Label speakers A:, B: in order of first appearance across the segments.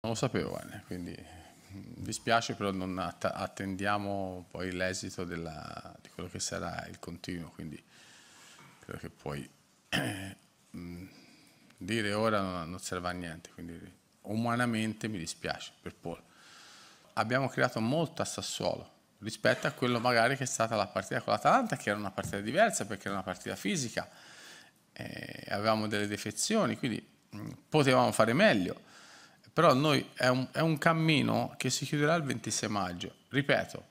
A: Non lo sapevo bene, quindi mi mm, dispiace, però non att attendiamo poi l'esito di quello che sarà il continuo, quindi credo che puoi mm, dire ora non, non serve a niente, quindi umanamente mi dispiace per Paul. Abbiamo creato molto a Sassuolo rispetto a quello magari che è stata la partita con l'Atalanta, che era una partita diversa perché era una partita fisica, eh, avevamo delle defezioni, quindi mm, potevamo fare meglio però noi è un, è un cammino che si chiuderà il 26 maggio. Ripeto,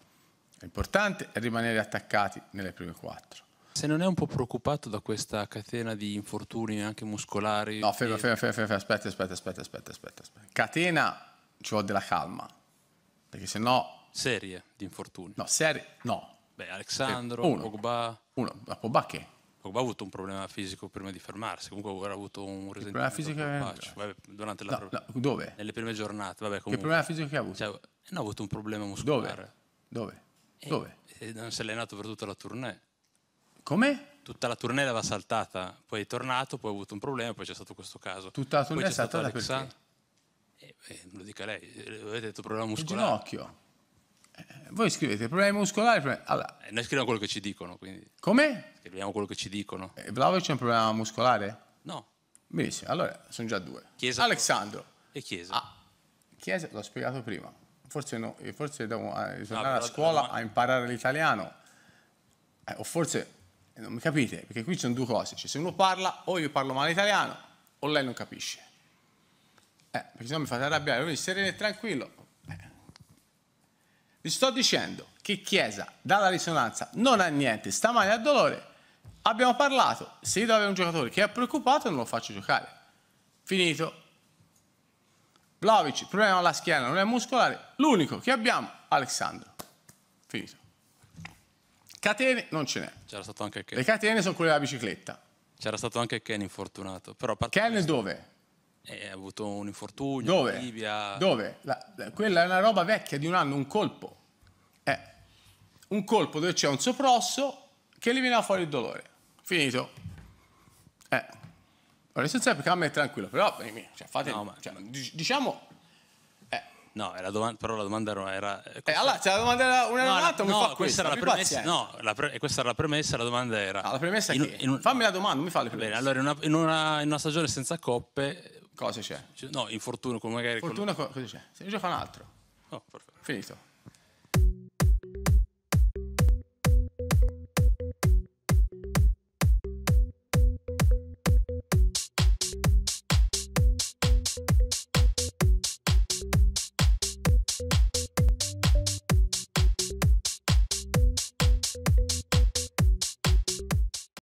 A: è importante rimanere attaccati nelle prime quattro. Se non è un po' preoccupato da questa catena di infortuni anche muscolari? No, ferma, ferma, ferma, fermo, aspetta, aspetta, aspetta, aspetta, aspetta, Catena ci vuole della calma, perché se no... Serie di infortuni? No, serie, no.
B: Beh, Alexandro, uno, Pogba...
A: Uno, Pogba che?
B: Pogba ha avuto un problema fisico prima di fermarsi, comunque ha avuto un risentimento fisico? Vabbè, durante la no, no, dove? Nelle prime giornate, vabbè, comunque. Che problema fisico che ha avuto? Cioè, eh, non ha avuto un problema muscolare. Dove? Dove? Eh, dove? E, eh, non si è allenato per tutta la tournée. Come? Tutta la tournée l'aveva saltata, poi è tornato, poi ha avuto un problema, poi c'è stato questo caso. Tutta la tournée poi è stata Alexandro. Eh, eh, lo dica lei, avete detto problema muscolare.
A: Il ginocchio. voi scrivete problemi muscolari. Problemi... Allora.
B: noi scriviamo quello che ci dicono. Quindi. Come? Vediamo quello che ci dicono. E
A: eh, Vlaovic c'è un problema muscolare? No. Benissimo, allora sono già due.
B: Chiesa Alexandro. E Chiesa. Ah,
A: Chiesa, l'ho spiegato prima. Forse, no, eh, forse devo eh, tornare no, a scuola domanda... a imparare l'italiano. Eh, o forse, eh, non mi capite, perché qui ci sono due cose. Cioè, se uno parla, o io parlo male italiano, o lei non capisce. Eh, perché sennò mi fate arrabbiare. Quindi sereno e tranquillo. Vi sto dicendo che Chiesa, dalla risonanza, non ha niente, sta male al dolore Abbiamo parlato, se io devo avere un giocatore che è preoccupato non lo faccio giocare. Finito. Vlaovic, problema alla schiena, non è muscolare. L'unico che abbiamo, Alessandro. Finito. Catene non ce n'è.
B: C'era stato anche Ken. Le
A: catene sono quelle della bicicletta. C'era stato anche Ken infortunato. Però Ken questo, dove? Eh, ha avuto un infortunio, dove? Libia. Dove? La, la, quella è una roba vecchia di un anno, un colpo. Eh, un colpo dove c'è un sopprosso che elimina fuori il dolore finito. Eh, vorrei senza perché a me è tranquillo, però eh, cioè, fate, no, ma... cioè, diciamo... Eh.
B: No, la domanda, però la domanda era... era eh, eh allora, se la domanda era una no, domanda, no, mi fa questa. Era la premessa, no, la pre... questa era la premessa, la domanda era... No, ah, la premessa è in, che... In un... Fammi la domanda, mi fa le premesse. Bene, allora, in una, in una, in una stagione senza coppe... Cosa c'è? No, infortunio, come magari... Infortunio, col... cosa c'è? Se
A: ne fa un altro.
B: Oh, perfetto. Finito.